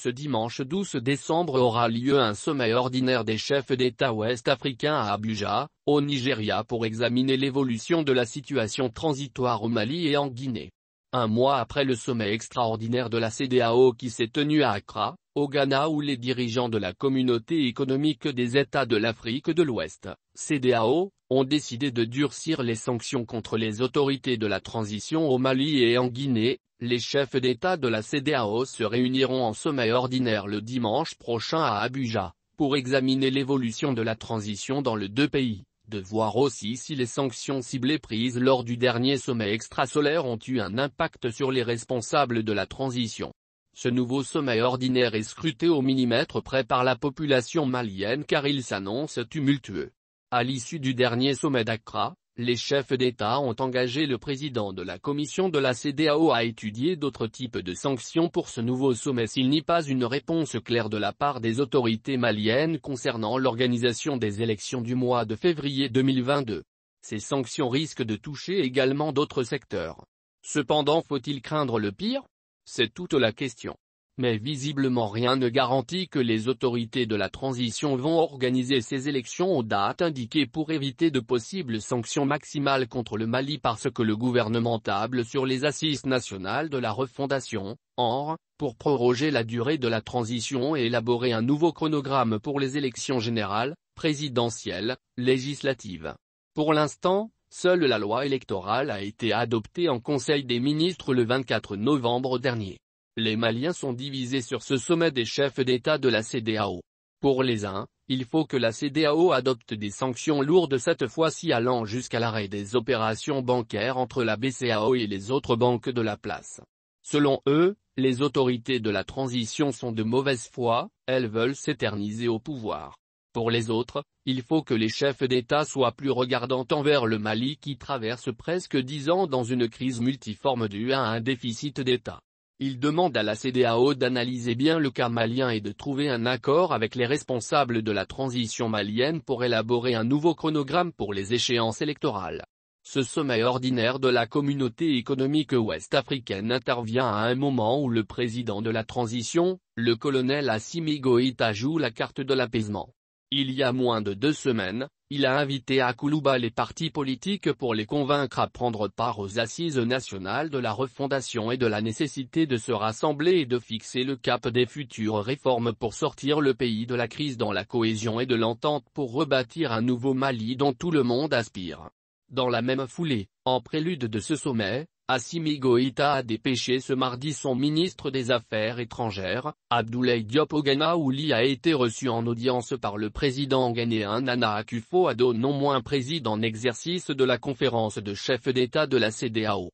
Ce dimanche 12 décembre aura lieu un sommet ordinaire des chefs d'État ouest-africains à Abuja, au Nigeria pour examiner l'évolution de la situation transitoire au Mali et en Guinée. Un mois après le sommet extraordinaire de la CDAO qui s'est tenu à Accra, au Ghana où les dirigeants de la communauté économique des États de l'Afrique de l'Ouest, CDAO, ont décidé de durcir les sanctions contre les autorités de la transition au Mali et en Guinée, les chefs d'État de la CDAO se réuniront en sommet ordinaire le dimanche prochain à Abuja, pour examiner l'évolution de la transition dans les deux pays, de voir aussi si les sanctions ciblées prises lors du dernier sommet extrasolaire ont eu un impact sur les responsables de la transition. Ce nouveau sommet ordinaire est scruté au millimètre près par la population malienne car il s'annonce tumultueux. À l'issue du dernier sommet d'Accra, les chefs d'État ont engagé le président de la commission de la CDAO à étudier d'autres types de sanctions pour ce nouveau sommet s'il n'y a pas une réponse claire de la part des autorités maliennes concernant l'organisation des élections du mois de février 2022. Ces sanctions risquent de toucher également d'autres secteurs. Cependant faut-il craindre le pire C'est toute la question mais visiblement rien ne garantit que les autorités de la transition vont organiser ces élections aux dates indiquées pour éviter de possibles sanctions maximales contre le Mali parce que le gouvernement table sur les assises nationales de la refondation, or, pour proroger la durée de la transition et élaborer un nouveau chronogramme pour les élections générales, présidentielles, législatives. Pour l'instant, seule la loi électorale a été adoptée en Conseil des ministres le 24 novembre dernier. Les Maliens sont divisés sur ce sommet des chefs d'État de la CDAO. Pour les uns, il faut que la CDAO adopte des sanctions lourdes cette fois-ci allant jusqu'à l'arrêt des opérations bancaires entre la BCAO et les autres banques de la place. Selon eux, les autorités de la transition sont de mauvaise foi, elles veulent s'éterniser au pouvoir. Pour les autres, il faut que les chefs d'État soient plus regardants envers le Mali qui traverse presque dix ans dans une crise multiforme due à un déficit d'État. Il demande à la CDAO d'analyser bien le cas malien et de trouver un accord avec les responsables de la transition malienne pour élaborer un nouveau chronogramme pour les échéances électorales. Ce sommet ordinaire de la communauté économique ouest-africaine intervient à un moment où le président de la transition, le colonel Assimi Goïta joue la carte de l'apaisement. Il y a moins de deux semaines, il a invité à Koulouba les partis politiques pour les convaincre à prendre part aux assises nationales de la refondation et de la nécessité de se rassembler et de fixer le cap des futures réformes pour sortir le pays de la crise dans la cohésion et de l'entente pour rebâtir un nouveau Mali dont tout le monde aspire. Dans la même foulée, en prélude de ce sommet, Assimi Goïta a dépêché ce mardi son ministre des Affaires étrangères, Abdoulaye Diop Oganaouli a été reçu en audience par le président ghanéen Nana Akufo-Addo non moins président en exercice de la conférence de chefs d'État de la CDAO.